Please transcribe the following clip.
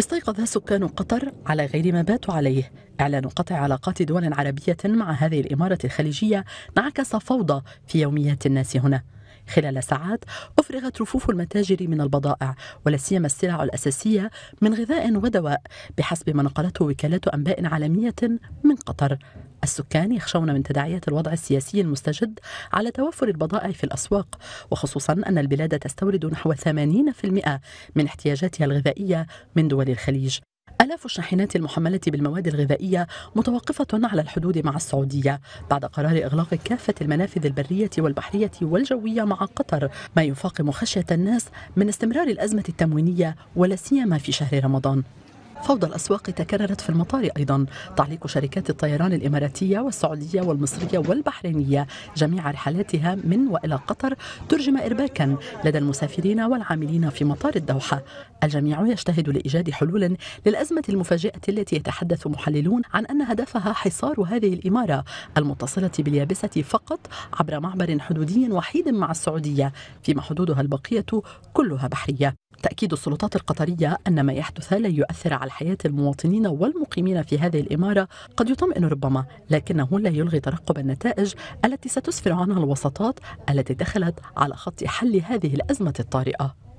استيقظ سكان قطر على غير ما باتوا عليه إعلان قطع علاقات دول عربية مع هذه الإمارة الخليجية انعكس فوضى في يوميات الناس هنا خلال ساعات أفرغت رفوف المتاجر من البضائع ولا سيما السلع الأساسية من غذاء ودواء بحسب ما نقلته وكالات أنباء عالمية من قطر السكان يخشون من تداعيات الوضع السياسي المستجد على توفر البضائع في الأسواق وخصوصا أن البلاد تستورد نحو 80% من احتياجاتها الغذائية من دول الخليج آلاف الشاحنات المحملة بالمواد الغذائية متوقفة على الحدود مع السعودية بعد قرار إغلاق كافة المنافذ البرية والبحرية والجوية مع قطر ما يفاقم خشية الناس من استمرار الأزمة التموينية ولا سيما في شهر رمضان فوضى الأسواق تكررت في المطار أيضا تعليق شركات الطيران الإماراتية والسعودية والمصرية والبحرينية جميع رحلاتها من وإلى قطر ترجم إرباكا لدى المسافرين والعاملين في مطار الدوحة الجميع يجتهد لإيجاد حلول للأزمة المفاجئة التي يتحدث محللون عن أن هدفها حصار هذه الإمارة المتصلة باليابسة فقط عبر معبر حدودي وحيد مع السعودية فيما حدودها البقية كلها بحرية تأكيد السلطات القطرية أن ما يحدث لا يؤثر على حياة المواطنين والمقيمين في هذه الإمارة قد يطمئن ربما لكنه لا يلغي ترقب النتائج التي ستسفر عنها الوساطات التي دخلت على خط حل هذه الأزمة الطارئة